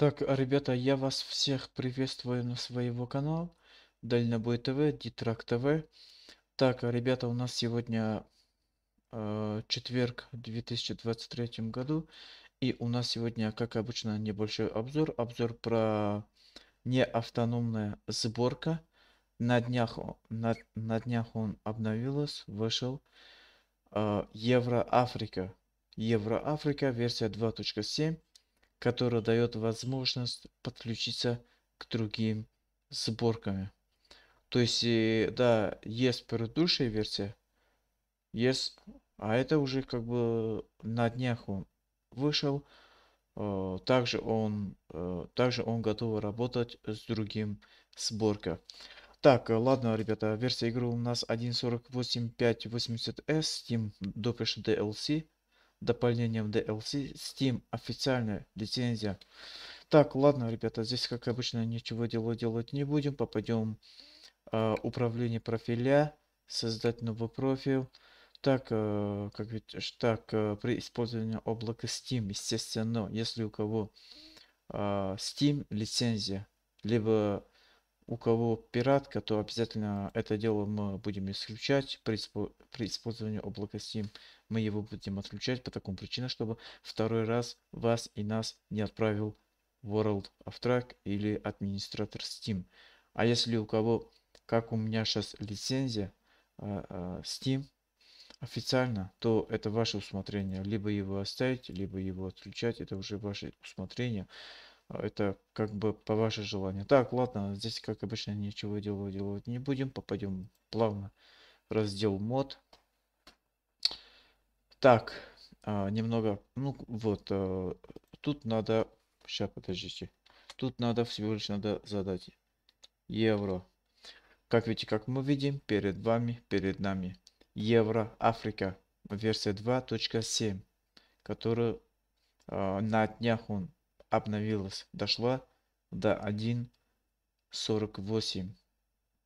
Так, ребята, я вас всех приветствую на своего канала. Дальнобой ТВ, Дитрак ТВ. Так, ребята, у нас сегодня э, четверг в 2023 году. И у нас сегодня, как обычно, небольшой обзор. Обзор про неавтономная сборка. На днях, на, на днях он обновился, вышел. Э, Евро Африка версия 2.7 которая дает возможность подключиться к другим сборкам. То есть, э, да, есть предыдущая версия, есть, а это уже как бы на днях он вышел. Э, также он, э, также он готов работать с другим сборкой. Так, ладно, ребята, версия игры у нас 1.48.5.80S, Steam Dopesh DLC дополнением DLC. Steam официальная лицензия. Так, ладно, ребята, здесь, как обычно, ничего делать, делать не будем. Попадем э, управление профиля, создать новый профиль. Так, э, как видишь, так э, при использовании облака Steam, естественно, если у кого э, Steam лицензия, либо у кого пиратка, то обязательно это дело мы будем исключать при, при использовании облака Steam. Мы его будем отключать по такому причине, чтобы второй раз вас и нас не отправил World of Track или администратор Steam. А если у кого, как у меня сейчас лицензия а, а, Steam официально, то это ваше усмотрение. Либо его оставить, либо его отключать. Это уже ваше усмотрение. А, это как бы по ваше желание. Так, ладно, здесь как обычно ничего делать, делать не будем. Попадем плавно в раздел мод. Так, а, немного, ну вот, э, тут надо, сейчас подождите, тут надо всего лишь надо задать евро. Как видите, как мы видим, перед вами, перед нами евро Африка версия 2.7, которую а, на днях он обновилась, дошла до 1.48.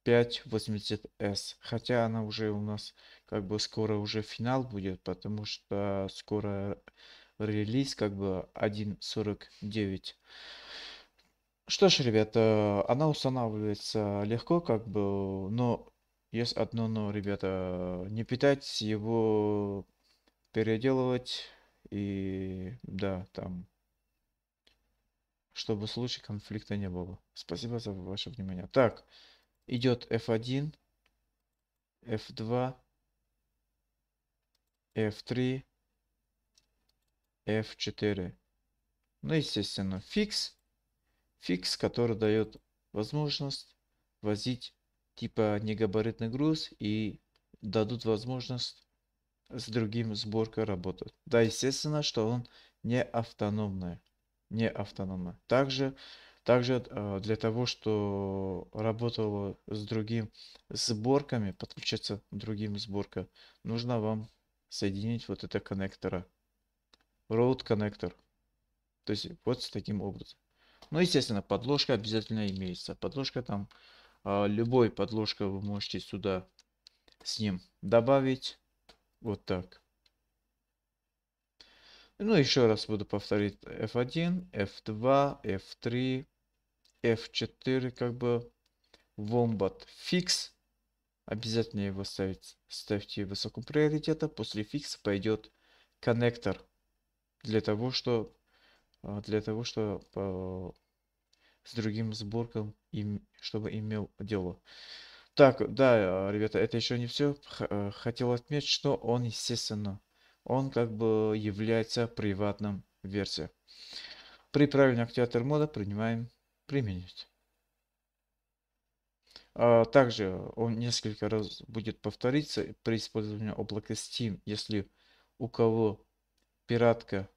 580S. Хотя она уже у нас как бы скоро уже финал будет, потому что скоро релиз как бы 1.49. Что ж, ребята, она устанавливается легко, как бы, но есть одно но, ребята, не питать его переделывать и да, там, чтобы случай конфликта не было. Спасибо за ваше внимание. Так идет f1, f2, f3, f4. Ну, естественно, фикс. Фикс, который дает возможность возить типа негабаритный груз и дадут возможность с другим сборкой работать. Да, естественно, что он не автономный. Не автономный. Также также э, для того, что работало с другим сборками, подключаться к другим сборкам, нужно вам соединить вот это коннектора. Road коннектор. То есть вот с таким образом. Ну, естественно, подложка обязательно имеется. Подложка там, а, любой подложка вы можете сюда с ним добавить. Вот так. Ну, еще раз буду повторить F1, F2, F3, F4 как бы Wombat Fix. Обязательно его ставить, ставьте высокого приоритета. После фикса пойдет коннектор. Для того, что а, для того, что а, с другим сборком, им, чтобы имел дело. Так, да, ребята, это еще не все. Э, хотел отметить, что он, естественно, он как бы является приватным версией. При правильной активатор мода принимаем применить. А, также он несколько раз будет повториться при использовании облака Steam, если у кого пиратка,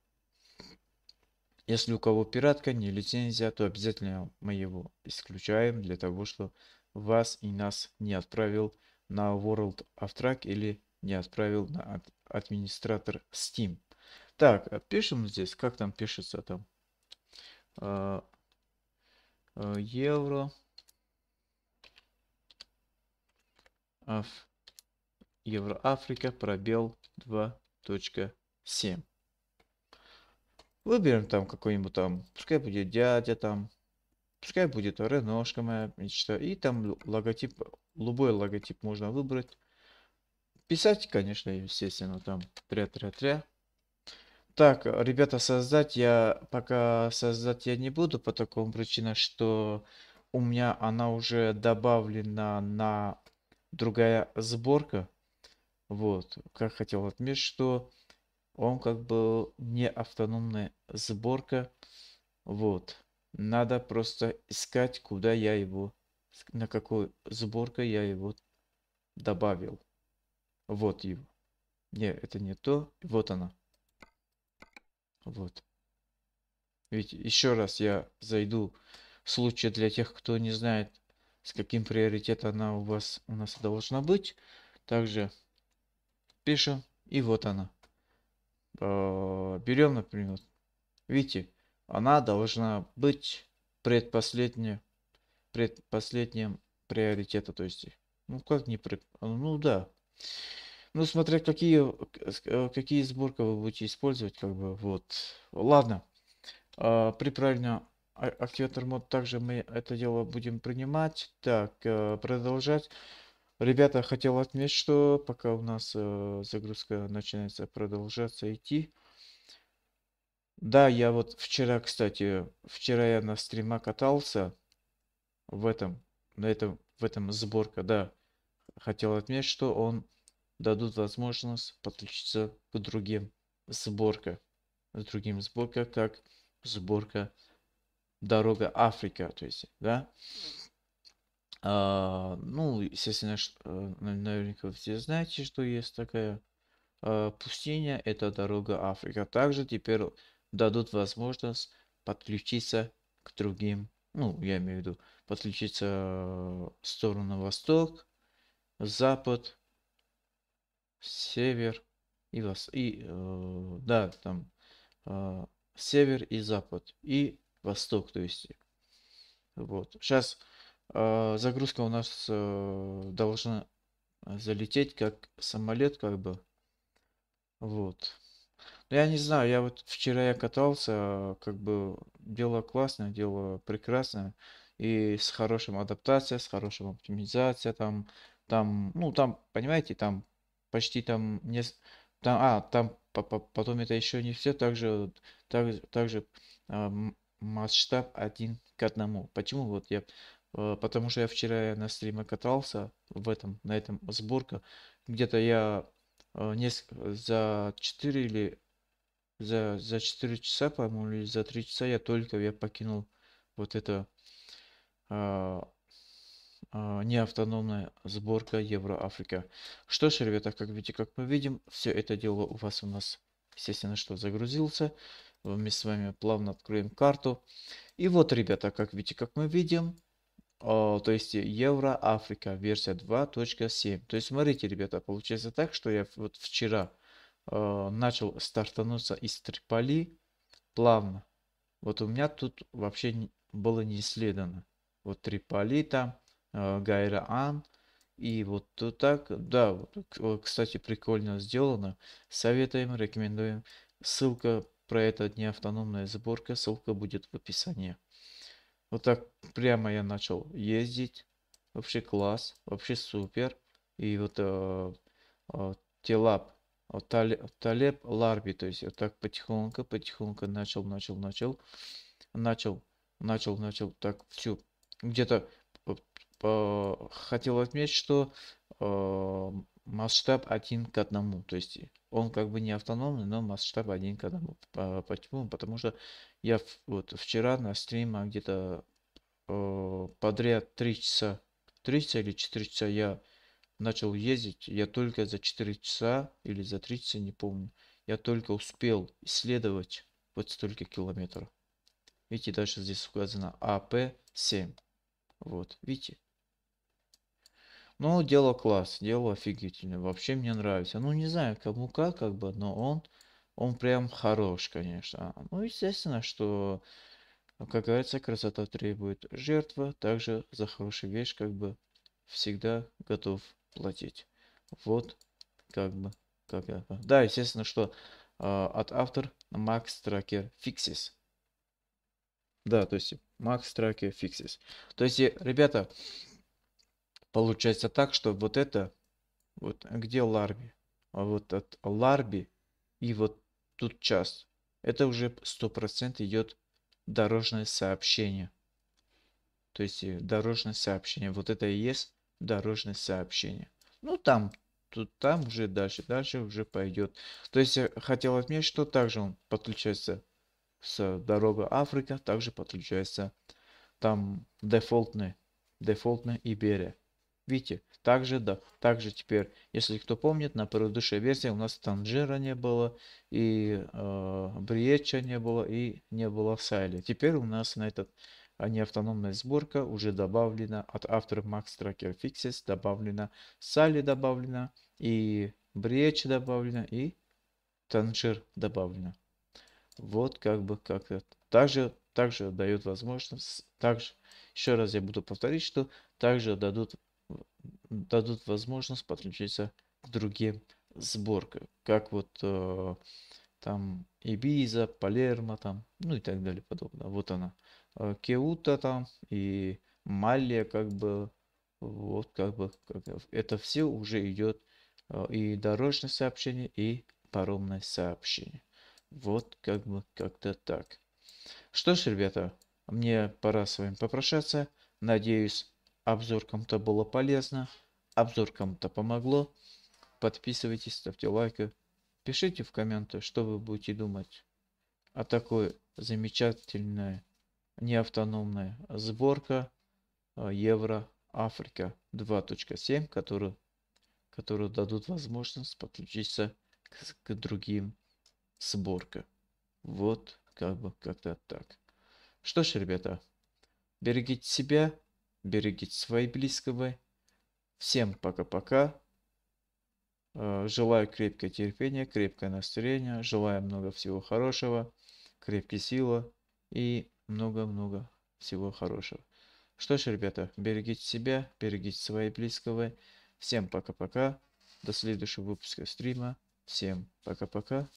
если у кого пиратка, не лицензия, то обязательно мы его исключаем для того, чтобы вас и нас не отправил на World of Track или не отправил на администратор Steam. Так, а пишем здесь, как там пишется там. А, Э, евро. Аф... Африка, пробел 2.7. Выберем там какой-нибудь там, пускай будет дядя там, пускай будет Реношка моя мечта. И там логотип, любой логотип можно выбрать. Писать, конечно, естественно, там тря-тря-тря. Так, э, ребята, создать я пока создать я не буду по такому причине, что у меня она уже добавлена на другая сборка. Вот, как хотел отметить, что он как бы не автономная сборка. Вот, надо просто искать, куда я его, на какую сборка я его добавил. Вот его. Не, это не то. Вот она. Вот. Ведь еще раз я зайду в случае для тех, кто не знает, с каким приоритетом она у вас у нас должна быть. Также пишем, и вот она. А, Берем, например, видите, она должна быть предпоследняя, предпоследним приоритета, то есть, ну как не пред, ну да. Ну, смотря какие, э, какие сборка вы будете использовать, как бы, вот. Ладно. А, при правильно а, активатор мод также мы это дело будем принимать. Так, э, продолжать. Ребята, хотел отметить, что пока у нас э, загрузка начинается продолжаться идти. Да, я вот вчера, кстати, вчера я на стрима катался в этом, на этом, в этом сборка, да. Хотел отметить, что он дадут возможность подключиться к другим сборкам. К другим сборкам, как сборка Дорога Африка, то есть, да. А, ну, естественно, э, наверняка все знаете, что есть такая а, пустыня, это Дорога Африка. Также теперь дадут возможность подключиться к другим, ну, я имею в виду, подключиться э, в сторону восток, запад, север и вас и э, да там э, север и запад и восток то есть вот сейчас э, загрузка у нас э, должна залететь как самолет как бы вот Но ну, я не знаю я вот вчера я катался как бы дело классное дело прекрасное и с хорошим адаптация с хорошим оптимизация там там ну там понимаете там почти там не там а там по по потом это еще не все также также также э, масштаб один к одному почему вот я э, потому что я вчера на стриме катался в этом на этом сборка где-то я э, а, несколько за 4 или за за 4 часа по-моему или за 3 часа я только я покинул вот это а, а, неавтономная сборка Евроафрика. Что ж, ребята, как видите, как мы видим, все это дело у вас у нас, естественно, что загрузился. Мы с вами плавно откроем карту. И вот, ребята, как видите, как мы видим, о, а, то есть Евроафрика версия 2.7. То есть смотрите, ребята, получается так, что я вот вчера э, начал стартануться из Триполи плавно. Вот у меня тут вообще было не исследовано. Вот Триполи там, Э, Гайра Ан. И вот так, да, вот, кстати, прикольно сделано. Советуем, рекомендуем. Ссылка про это не автономная сборка, ссылка будет в описании. Вот так прямо я начал ездить. Вообще класс, вообще супер. И вот э, э, телап, талеп, э, талеп ларби, то есть вот так потихоньку, потихоньку начал, начал, начал, начал, начал, начал, так все. Где-то хотел отметить, что э, масштаб один к одному, то есть он как бы не автономный, но масштаб один к одному. Почему? Потому что я вот вчера на стриме где-то э, подряд 3 часа, 3 часа или 4 часа я начал ездить, я только за 4 часа или за 3 часа, не помню, я только успел исследовать вот столько километров. Видите, дальше здесь указано АП-7. Вот, видите, но ну, дело класс, дело офигительное. Вообще мне нравится. Ну, не знаю, кому как, как бы, но он, он прям хорош, конечно. А, ну, естественно, что, как говорится, красота требует жертва. Также за хорошую вещь, как бы, всегда готов платить. Вот, как бы, как я... Да, естественно, что э, от автор Макс Тракер Фиксис. Да, то есть Макс Тракер Фиксис. То есть, э, ребята, Получается так, что вот это, вот а где Ларби? А вот от Ларби и вот тут час. Это уже 100% идет дорожное сообщение. То есть э, дорожное сообщение. Вот это и есть дорожное сообщение. Ну там, тут, там уже дальше, дальше уже пойдет. То есть э, хотел отметить, что также он подключается с дорога Африка, также подключается там дефолтный, дефолтный Иберия. Видите, также да, также теперь. Если кто помнит, на предыдущей версии у нас Танжира не было, и э, Бриеча не было, и не было Сайли. Теперь у нас на этот а неавтономная сборка уже добавлена от автора Max Tracker Fixes, добавлена Sally добавлена, и Бреч добавлена, и Танжир добавлена. Вот как бы как это. Также, также дают возможность, также, еще раз я буду повторить, что также дадут дадут возможность подключиться к другим сборкам, как вот э, там Ибиза, Палермо там, ну и так далее подобное. Вот она. Э, Кеута там и Малия как бы вот как бы как, это все уже идет э, и дорожное сообщение, и паромное сообщение. Вот как бы как-то так. Что ж, ребята, мне пора с вами попрощаться. Надеюсь, Обзор кому-то было полезно, обзор кому-то помогло. Подписывайтесь, ставьте лайки, пишите в комменты, что вы будете думать о такой замечательной неавтономной сборке э, Евро Африка 2.7, которую, которую дадут возможность подключиться к, к другим сборкам. Вот как бы как-то так. Что ж, ребята, берегите себя, берегите свои близкого. Всем пока-пока. Э, желаю крепкое терпение, крепкое настроение. Желаю много всего хорошего, крепкие силы и много-много всего хорошего. Что ж, ребята, берегите себя, берегите свои близкого. Всем пока-пока. До следующего выпуска стрима. Всем пока-пока.